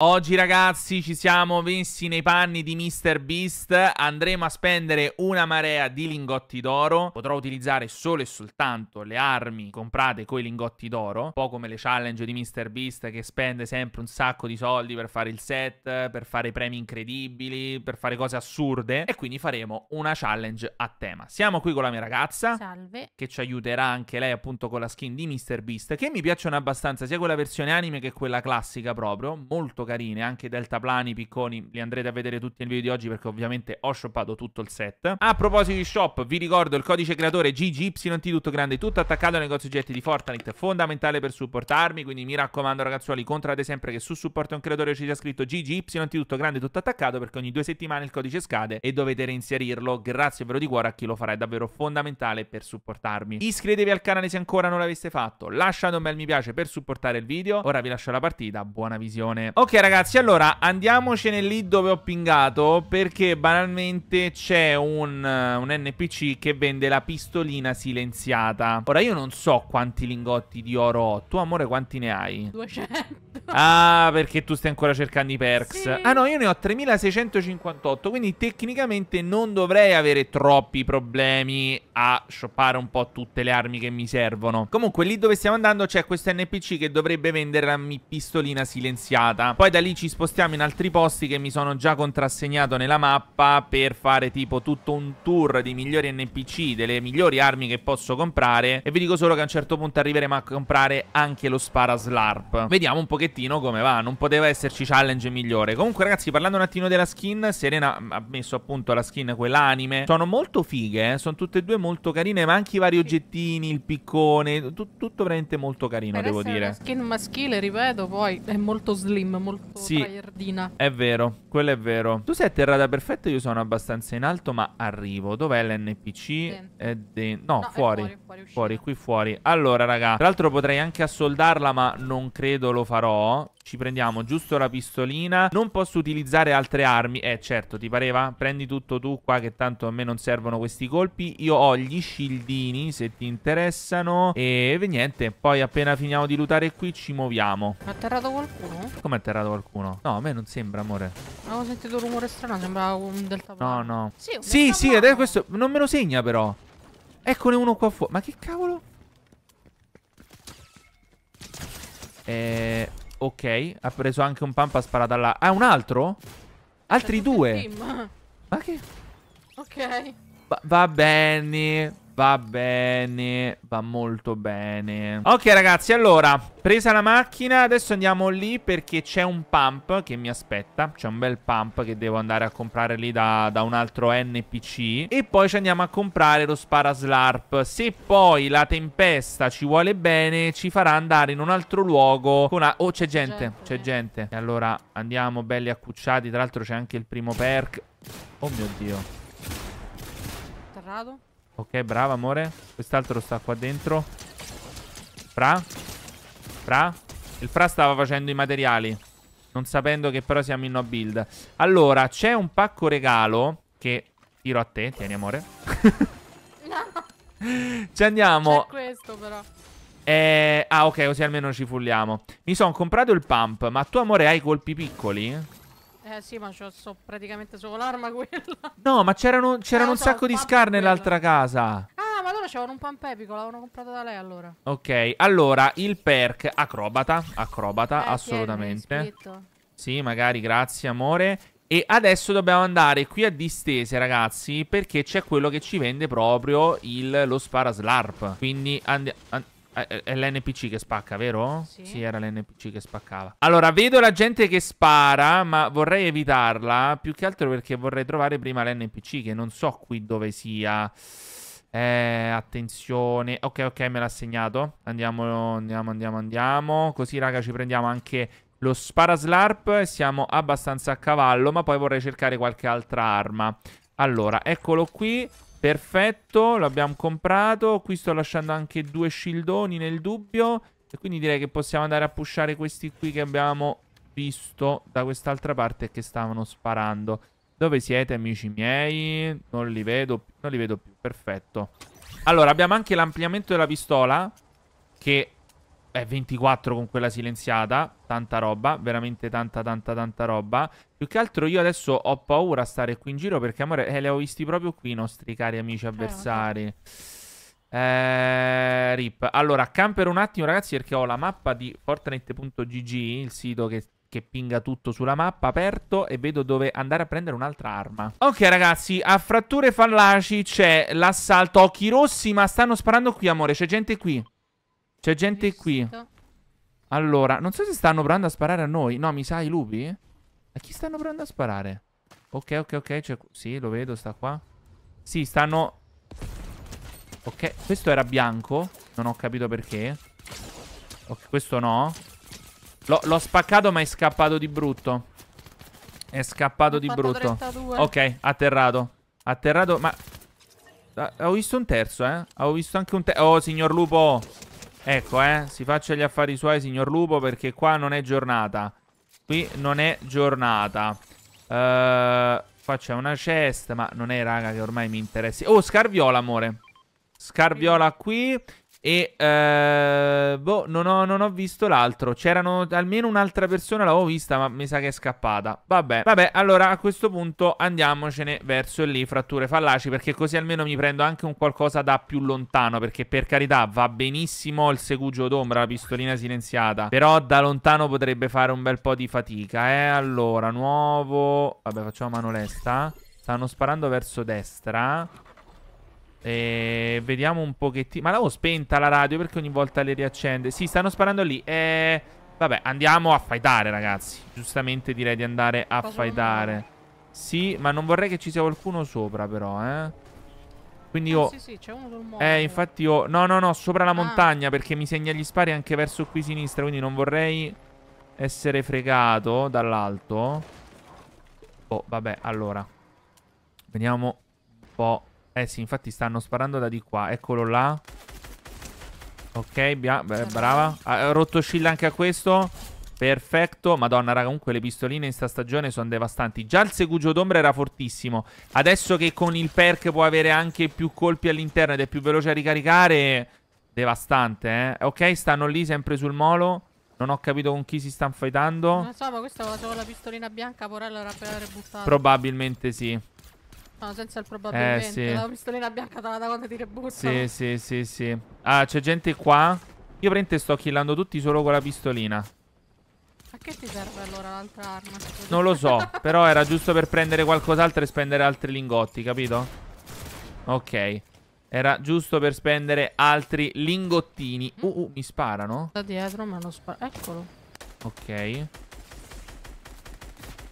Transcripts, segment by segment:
Oggi ragazzi ci siamo messi nei panni di Mr. Beast, andremo a spendere una marea di lingotti d'oro, potrò utilizzare solo e soltanto le armi comprate con i lingotti d'oro, un po' come le challenge di Mr. Beast che spende sempre un sacco di soldi per fare il set, per fare premi incredibili, per fare cose assurde e quindi faremo una challenge a tema. Siamo qui con la mia ragazza, Salve. che ci aiuterà anche lei appunto con la skin di Mr. Beast, che mi piacciono abbastanza sia quella versione anime che quella classica proprio, molto carine, anche deltaplani, picconi, li andrete a vedere tutti nel video di oggi perché ovviamente ho shoppato tutto il set. A proposito di shop, vi ricordo il codice creatore GGYT tutto grande, tutto attaccato al negozio oggetti di Fortnite, fondamentale per supportarmi, quindi mi raccomando ragazzuoli, controllate sempre che su supporto a un creatore ci sia scritto GGYT tutto grande, tutto attaccato perché ogni due settimane il codice scade e dovete reinserirlo. Grazie vero di cuore a chi lo farà, è davvero fondamentale per supportarmi. Iscrivetevi al canale se ancora non l'aveste fatto, lasciate un bel mi piace per supportare il video. Ora vi lascio la partita, buona visione. Ok, ragazzi, allora andiamocene lì dove ho pingato perché banalmente c'è un, eh, un, NPC che vende la pistolina silenziata. Ora io non so quanti lingotti di oro ho, tu amore quanti ne hai? 200. Ah, perché tu stai ancora cercando i perks. Sì. Ah no, io ne ho 3658, quindi tecnicamente non dovrei avere troppi problemi a shoppare un po' tutte le armi che mi servono. Comunque lì dove stiamo andando c'è questo NPC che dovrebbe vendere la pistolina silenziata. Poi poi da lì ci spostiamo in altri posti che mi sono già contrassegnato nella mappa per fare tipo tutto un tour di migliori NPC, delle migliori armi che posso comprare e vi dico solo che a un certo punto arriveremo a comprare anche lo spara slarp. Vediamo un pochettino come va, non poteva esserci challenge migliore. Comunque ragazzi, parlando un attimo della skin, Serena ha messo appunto la skin quell'anime. Sono molto fighe, eh? sono tutte e due molto carine, ma anche i vari oggettini, il piccone, tutto veramente molto carino, per devo dire. La skin maschile, ripeto, poi è molto slim, molto molto sì, traiardina. È vero, quello è vero. Tu sei atterrata perfetta, io sono abbastanza in alto, ma arrivo. Dov'è l'NPC? De... No, no, fuori. Fuori, fuori, fuori, qui fuori. Allora, raga, tra l'altro potrei anche assoldarla, ma non credo lo farò. Ci prendiamo giusto la pistolina. Non posso utilizzare altre armi. Eh, certo, ti pareva? Prendi tutto tu qua, che tanto a me non servono questi colpi. Io ho gli scildini, se ti interessano. E niente, poi appena finiamo di lutare qui ci muoviamo. Ha atterrato qualcuno? Come ha atterrato qualcuno? No, a me non sembra, amore. Avevo sentito un rumore strano, sembrava un delta No, no. Sì, sì, sì è questo... Non me lo segna, però. Eccone uno qua fuori. Ma che cavolo? Eh... Ok, ha preso anche un pump, a sparare dalla... Ah, un altro? Altri cioè, due. Ma che? Ok. Va, bene, va bene, va molto bene. Ok ragazzi, allora, presa la macchina, adesso andiamo lì perché c'è un pump che mi aspetta. C'è un bel pump che devo andare a comprare lì da, da, un altro NPC. E poi ci andiamo a comprare lo Sparaslarp. Se poi la tempesta ci vuole bene, ci farà andare in un altro luogo. Con a... Oh, c'è gente, c'è gente. E allora andiamo belli accucciati. Tra l'altro c'è anche il primo perk. Oh mio Dio atterrato. Ok, brava, amore. Quest'altro sta qua dentro. Fra. Fra. Il Fra stava facendo i materiali. Non sapendo che però siamo in no build. Allora, c'è un pacco regalo che tiro a te. Tieni, amore. no. Ci andiamo. C'è questo, però. Eh, ah, ok, così almeno ci fulliamo. Mi sono comprato il pump, ma tu, amore, hai colpi piccoli? Eh sì, ma c'ho so praticamente solo l'arma quella. No, ma c'erano, eh, un so, sacco di scar nell'altra casa. Ah, ma allora c'erano un pump epico, l'avevano comprato da lei allora. Ok, allora il perk acrobata, acrobata, eh, assolutamente. Sì, magari, grazie amore. E adesso dobbiamo andare qui a distese ragazzi perché c'è quello che ci vende proprio il, lo spara slurp. Quindi andiamo... And eh, eh, è, l'NPC che spacca, vero? Sì. sì, era l'NPC che spaccava. Allora, vedo la gente che spara, ma vorrei evitarla. Più che altro perché vorrei trovare prima l'NPC, che non so qui dove sia. Eh, attenzione. Ok, ok, me l'ha segnato. Andiamo, andiamo, andiamo, andiamo. Così, raga, ci prendiamo anche lo sparaslarp. Siamo abbastanza a cavallo, ma poi vorrei cercare qualche altra arma. Allora, eccolo qui. Perfetto, l'abbiamo comprato. Qui sto lasciando anche due scildoni nel dubbio. E quindi direi che possiamo andare a pushare questi qui che abbiamo visto da quest'altra parte e che stavano sparando. Dove siete, amici miei? Non li vedo, non li vedo più. Perfetto. Allora, abbiamo anche l'ampliamento della pistola che è 24 con quella silenziata. Tanta roba, veramente tanta, tanta, tanta roba. Più che altro io adesso ho paura a stare qui in giro perché, amore, eh, li ho visti proprio qui i nostri cari amici certo. avversari. Eh, okay. eh, rip. Allora, camper un attimo, ragazzi, perché ho la mappa di Fortnite.gg, il sito che che pinga tutto sulla mappa aperto e vedo dove andare a prendere un'altra arma. Ok ragazzi, a fratture fallaci c'è l'assalto occhi rossi ma stanno sparando qui amore, c'è gente qui. C'è gente qui. Allora, non so se stanno provando a sparare a noi. No, mi sa i lupi? A chi stanno provando a sparare? Ok, ok, ok. Cioè, sì, lo vedo, sta qua. Sì, stanno... Ok, questo era bianco. Non ho capito perché. Ok, questo no. L'ho spaccato, ma è scappato di brutto. È scappato di brutto. Ok, atterrato. Atterrato, ma... Ah, ho visto un terzo, eh. Ho visto anche un terzo. Oh, signor lupo. Ecco, eh, si faccia gli affari suoi, signor Lupo, perché qua non è giornata. Qui non è giornata. Uh, qua c'è una cesta, ma non è, raga, che ormai mi interessa. Oh, scarviola, amore. Scarviola qui. E eh, boh, non ho, non ho visto l'altro. C'erano almeno un'altra persona, l'avevo vista, ma mi sa che è scappata. Vabbè, vabbè, allora a questo punto andiamocene verso lì, fratture fallaci, perché così almeno mi prendo anche un qualcosa da più lontano, perché per carità va benissimo il segugio d'ombra, la pistolina silenziata, però da lontano potrebbe fare un bel po' di fatica, eh. Allora, nuovo... Vabbè, facciamo mano lesta. Stanno sparando verso destra. E vediamo un pochettino. Ma l'avevo spenta la radio perché ogni volta le riaccende. Sì, stanno sparando lì. E... Vabbè, andiamo a fightare, ragazzi. Giustamente direi di andare a fightare. Sì, ma non vorrei che ci sia qualcuno sopra, però, eh. Quindi eh, io... Eh, sì, sì, c'è uno sul molo. Eh, infatti io... No, no, no, sopra la ah. montagna, perché mi segna gli spari anche verso qui sinistra, quindi non vorrei essere fregato dall'alto. Oh, vabbè, allora. Vediamo un po' Eh sì, infatti stanno sparando da di qua. Eccolo là. Ok, beh, brava. Ha rotto shield anche a questo. Perfetto. Madonna, raga, comunque le pistoline in sta stagione sono devastanti. Già il segugio d'ombra era fortissimo. Adesso che con il perk può avere anche più colpi all'interno ed è più veloce a ricaricare... Devastante, eh. Ok, stanno lì sempre sul molo. Non ho capito con chi si stanno fightando. Non so, ma questa aveva solo la pistolina bianca, Porello era per buttato. Probabilmente sì. No, senza il eh, probabilmente. Eh, sì. La pistolina bianca dalla quando ti rebutta. Sì, sì, sì, sì. Ah, c'è gente qua. Io prende sto killando tutti solo con la pistolina. A che ti serve allora l'altra arma? Non lo so, però era giusto per prendere qualcos'altro e spendere altri lingotti, capito? Ok. Era giusto per spendere altri lingottini. Mm. Uh, uh mi sparano. Da dietro mi hanno sparato. Eccolo. Ok.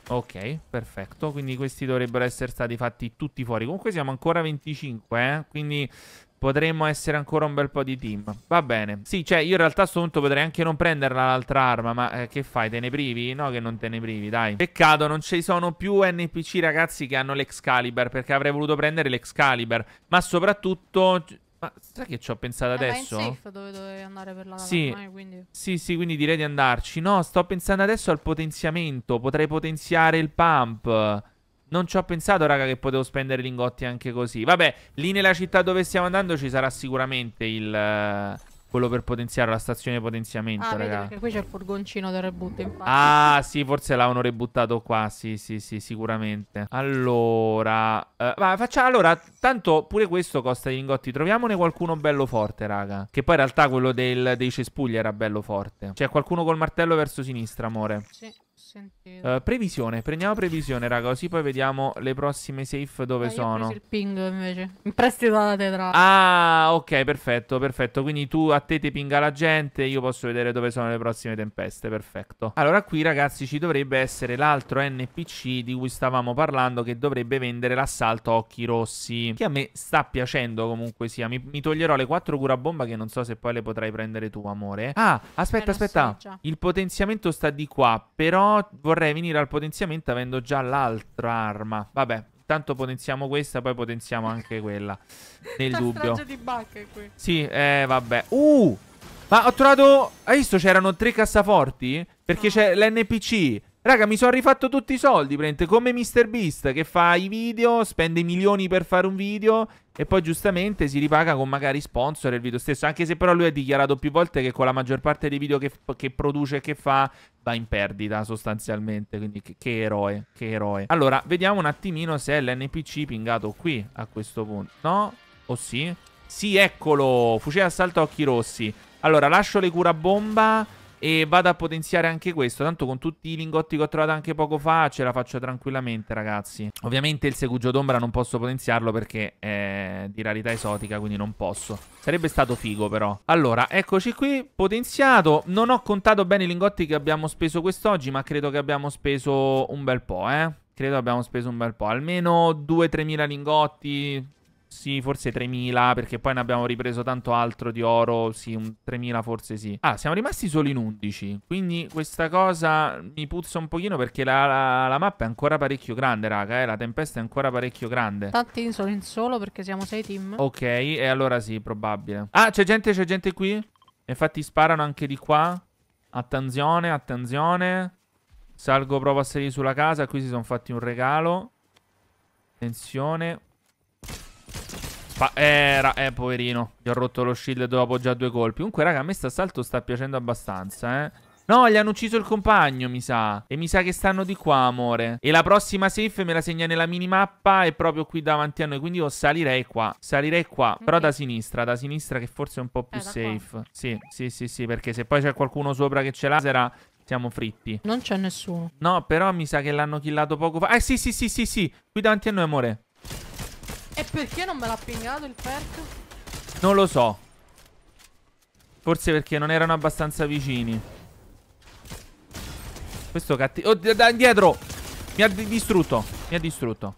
Ok, perfetto. Quindi questi dovrebbero essere stati fatti tutti fuori. Comunque siamo ancora 25, eh? Quindi potremmo essere ancora un bel po' di team. Va bene. Sì, cioè, io in realtà a questo punto potrei anche non prenderla l'altra arma, ma eh, che fai? Te ne privi? No, che non te ne privi, dai. Peccato, non ci sono più NPC, ragazzi, che hanno l'Excalibur, perché avrei voluto prendere l'Excalibur. Ma soprattutto ma sai che ci ho pensato eh, adesso? Ma in safe dove dovevi andare per la sì. quindi... Sì, sì, quindi direi di andarci. No, sto pensando adesso al potenziamento. Potrei potenziare il pump. Non ci ho pensato, raga, che potevo spendere lingotti anche così. Vabbè, lì nella città dove stiamo andando ci sarà sicuramente il quello per potenziare la stazione potenziamento, ah, raga. Perché qui c'è il furgoncino da reboot, infatti. Ah, sì, forse l'hanno rebuttato qua. Sì, sì, sì, sicuramente. Allora, eh, ma facciamo allora. Tanto pure questo costa i lingotti. Troviamone qualcuno bello forte, raga. Che poi in realtà quello del, dei cespugli era bello forte. C'è qualcuno col martello verso sinistra, amore. Sì sentito. Uh, previsione, prendiamo previsione, raga. Così poi vediamo le prossime safe dove ah, sono. il ping invece. In prestito alla tetra. Ah, ok, perfetto, perfetto. Quindi tu a te ti pinga la gente. Io posso vedere dove sono le prossime tempeste. Perfetto. Allora, qui, ragazzi, ci dovrebbe essere l'altro NPC di cui stavamo parlando. Che dovrebbe vendere l'assalto a occhi rossi. Che a me sta piacendo comunque sia. Mi, mi toglierò le quattro cura bomba. Che non so se poi le potrai prendere tu, amore. Ah, aspetta, eh, aspetta. il potenziamento sta di qua. Però vorrei venire al potenziamento avendo già l'altra arma. Vabbè, intanto potenziamo questa, poi potenziamo anche quella. Nel La dubbio. di bacche qui. Sì, eh, vabbè. Uh! Ma ho trovato... Hai visto c'erano tre cassaforti? Perché no. c'è l'NPC Raga, mi sono rifatto tutti i soldi, prende come Mr. Beast che fa i video, spende milioni per fare un video e poi giustamente si ripaga con magari sponsor il video stesso, anche se però lui ha dichiarato più volte che con la maggior parte dei video che, che produce e che fa va in perdita sostanzialmente, quindi che, che, eroe, che eroe. Allora, vediamo un attimino se è l'NPC pingato qui a questo punto. No? O sì? Sì, eccolo, fucile assalto a occhi rossi. Allora, lascio le cura bomba e vado a potenziare anche questo. Tanto con tutti i lingotti che ho trovato anche poco fa, ce la faccio tranquillamente, ragazzi. Ovviamente il segugio d'ombra non posso potenziarlo perché è di rarità esotica, quindi non posso. Sarebbe stato figo, però. Allora, eccoci qui. Potenziato. Non ho contato bene i lingotti che abbiamo speso quest'oggi, ma credo che abbiamo speso un bel po', eh. Credo abbiamo speso un bel po', almeno 2-3 mila lingotti, sì, forse 3000, perché poi ne abbiamo ripreso tanto altro di oro, sì, un 3000 forse sì. Ah, siamo rimasti solo in 11, quindi questa cosa mi puzza un pochino perché la, la, la mappa è ancora parecchio grande, raga, eh, la tempesta è ancora parecchio grande. Tanti sono in solo perché siamo 6 team. Ok, e allora sì, probabile. Ah, c'è gente, c'è gente qui? Infatti sparano anche di qua. Attenzione, attenzione. Salgo, proprio a salire sulla casa, qui si sono fatti un regalo. Attenzione. Fa era, eh, poverino. Gli ho rotto lo shield dopo già due colpi. Comunque, raga, a me sta salto sta piacendo abbastanza, eh. No, gli hanno ucciso il compagno, mi sa. E mi sa che stanno di qua, amore. E la prossima safe me la segna nella minimappa è proprio qui davanti a noi. Quindi io salirei qua. Salirei qua. Okay. Però da sinistra, da sinistra che forse è un po' più eh, safe. Qua. Sì, sì, sì, sì. Perché se poi c'è qualcuno sopra che ce l'ha, sarà siamo fritti. Non c'è nessuno. No, però mi sa che l'hanno killato poco fa. Eh sì, sì, sì, sì, sì. Qui davanti a noi, amore. E perché non me l'ha pingato il perk? Non lo so. Forse perché non erano abbastanza vicini. Questo cattivo... Oh, da indietro! Mi ha distrutto. Mi ha distrutto.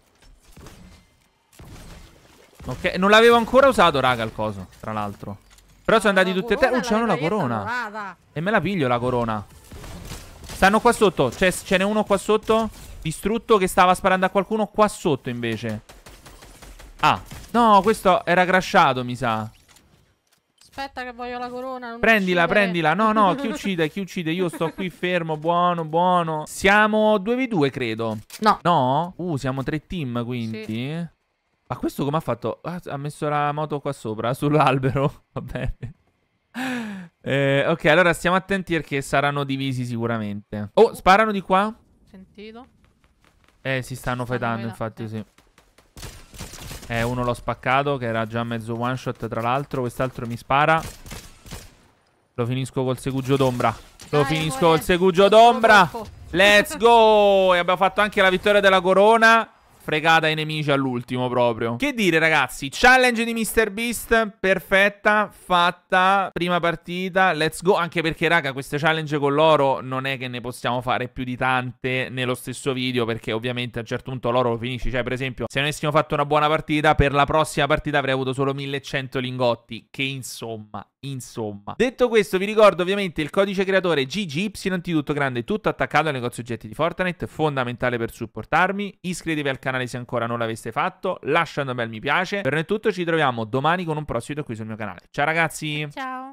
Ok, non l'avevo ancora usato, raga, il coso, tra l'altro. Però sono andati tutti e tre. Oh, c'è una corona. E me la piglio la corona. Stanno qua sotto. Cioè, ce n'è uno qua sotto. Distrutto che stava sparando a qualcuno qua sotto, invece. Ah, no, questo era crashato, mi sa. Aspetta che voglio la corona. prendila, uccidere. prendila. No, no, chi uccide, chi uccide? Io sto qui fermo, buono, buono. Siamo 2v2, credo. No. No? Uh, siamo tre team, quindi. Sì. Ma questo come ha fatto? Ah, ha messo la moto qua sopra, sull'albero. Va bene. Eh, ok, allora stiamo attenti perché saranno divisi sicuramente. Oh, sparano di qua. Sentito. Eh, si stanno, stanno fedando, infatti, sì. Eh, uno l'ho spaccato, che era già mezzo one shot, tra l'altro. Quest'altro mi spara. Lo finisco col segugio d'ombra. Lo finisco col segugio d'ombra. Let's go! E abbiamo fatto anche la vittoria della corona fregata ai nemici all'ultimo proprio. Che dire ragazzi, challenge di Mr. Beast, perfetta, fatta, prima partita, let's go. Anche perché raga, queste challenge con l'oro non è che ne possiamo fare più di tante nello stesso video, perché ovviamente a un certo punto l'oro lo finisci. Cioè per esempio, se non avessimo fatto una buona partita, per la prossima partita avrei avuto solo 1100 lingotti, che insomma insomma. Detto questo, vi ricordo ovviamente il codice creatore GGY, tutto grande, tutto attaccato al negozio oggetti di Fortnite, fondamentale per supportarmi. Iscrivetevi al canale canale se ancora non l'aveste fatto, lasciando un bel mi piace. Per noi è tutto, ci troviamo domani con un prossimo video qui sul mio canale. Ciao ragazzi! Ciao!